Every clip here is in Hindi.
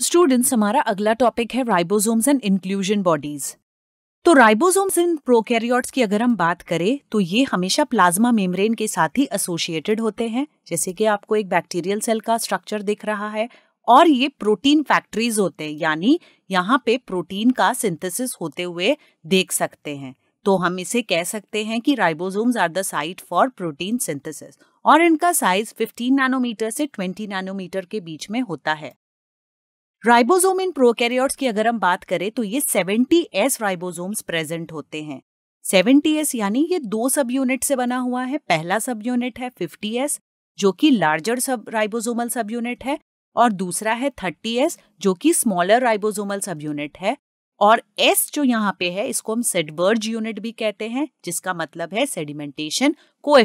तो स्टूडेंट्स हमारा अगला टॉपिक है राइबोसोम्स एंड इंक्लूजन बॉडीज तो राइबोसोम्स इन प्रोकैरियोट्स की अगर हम बात करें तो ये हमेशा प्लाज्मा मेम्ब्रेन के साथ ही एसोसिएटेड होते हैं जैसे कि आपको एक बैक्टीरियल सेल का स्ट्रक्चर दिख रहा है और ये प्रोटीन फैक्ट्रीज होते हैं यानी यहाँ पे प्रोटीन का सिंथेसिस होते हुए देख सकते हैं तो हम इसे कह सकते हैं कि ribosomes are the site for protein synthesis और इनका साइज 15 नैनोमीटर से 20 नैनोमीटर के बीच में होता है राइबोसोम इन प्रोकैरियोट्स की अगर हम बात करें तो ये 70s राइबोसोम्स प्रेजेंट होते हैं 70s यानी ये दो सब यूनिट से बना हुआ है पहला सब यूनिट है 50s जो कि लार्जर सब राइबोसोमल सब यूनिट है और दूसरा है 30s जो कि स्मॉलर राइबोसोमल सब यूनिट है और एस जो यहाँ पे है इसको हम सेडबर्ज यूनिट भी कहते हैं जिसका मतलब है सेडिमेंटेशन को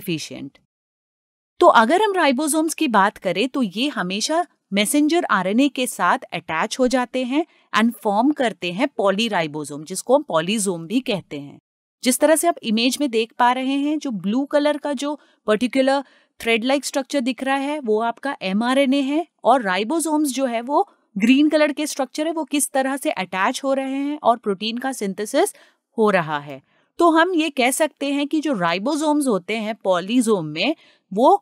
तो अगर हम राइबोसोम्स की बात करें तो ये हमेशा मैसेंजर आरएनए के साथ अटैच हो जाते हैं एंड फॉर्म करते हैं पॉलीराइबोसोम जिसको हम पॉलीजोम भी कहते हैं जिस तरह से आप इमेज में देख पा रहे हैं जो ब्लू कलर का जो पर्टिकुलर थ्रेड लाइक स्ट्रक्चर दिख रहा है वो आपका एम है और राइबोजोम्स जो है वो ग्रीन कलर के स्ट्रक्चर है वो किस तरह से अटैच हो रहे हैं और प्रोटीन का सिंथेसिस हो रहा है तो हम ये कह सकते हैं कि जो राइबोसोम्स होते हैं पॉलीजोम में वो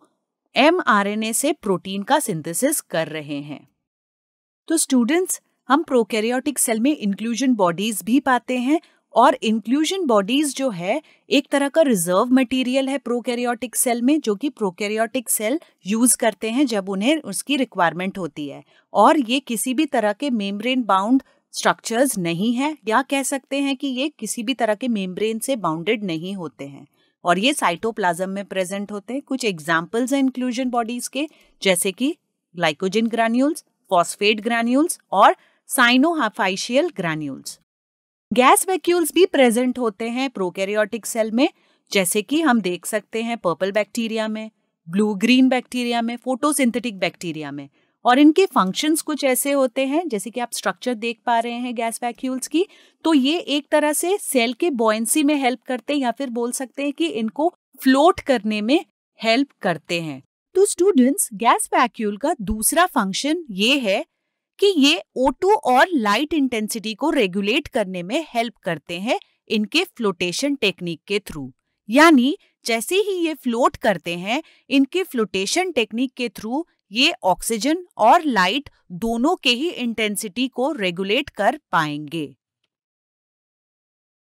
एमआरएनए से प्रोटीन का सिंथेसिस कर रहे हैं तो स्टूडेंट्स हम प्रोकैरियोटिक सेल में इंक्लूजन बॉडीज भी पाते हैं और इंक्लूजन बॉडीज जो है एक तरह का रिजर्व मटेरियल है प्रोकैरियोटिक सेल में जो कि प्रोकैरियोटिक सेल यूज करते हैं जब उन्हें उसकी रिक्वायरमेंट होती है और ये किसी भी तरह के मेम्ब्रेन बाउंड स्ट्रक्चर्स नहीं है या कह सकते हैं कि ये किसी भी तरह के मेम्ब्रेन से बाउंडेड नहीं होते हैं और ये साइटोप्लाज्म में प्रेजेंट होते हैं कुछ एग्जाम्पल्स हैं इंक्लूजन बॉडीज के जैसे कि ग्लाइकोजन ग्रैन्यूल्स फॉस्फेट ग्रैन्यूल्स और साइनोहाफाइशियल ग्रैन्यूल्स गैस वैक्यूल्स भी प्रेजेंट होते हैं प्रोकैरियोटिक सेल में जैसे कि हम देख सकते हैं पर्पल बैक्टीरिया में ब्लू ग्रीन बैक्टीरिया में फोटोसिंथेटिक बैक्टीरिया में और इनके फंक्शंस कुछ ऐसे होते हैं जैसे कि आप स्ट्रक्चर देख पा रहे हैं गैस वैक्यूल्स की तो ये एक तरह से सेल के बॉयंसी में हेल्प करते हैं या फिर बोल सकते हैं कि इनको फ्लोट करने में हेल्प करते हैं तो स्टूडेंट्स गैस वैक्यूल का दूसरा फंक्शन ये है कि ये O2 और लाइट इंटेंसिटी को रेगुलेट करने में हेल्प करते हैं इनके फ्लोटेशन टेक्निक के थ्रू यानी जैसे ही ये फ्लोट करते हैं इनके फ्लोटेशन टेक्निक के थ्रू ये ऑक्सीजन और लाइट दोनों के ही इंटेंसिटी को रेगुलेट कर पाएंगे